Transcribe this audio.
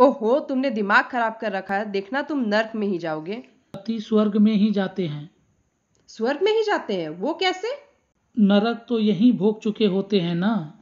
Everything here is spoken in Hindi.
ओहो तुमने दिमाग खराब कर रखा है देखना तुम नर्क में ही जाओगे पति स्वर्ग में ही जाते हैं स्वर्ग में ही जाते हैं वो कैसे नरक तो यही भोग चुके होते हैं ना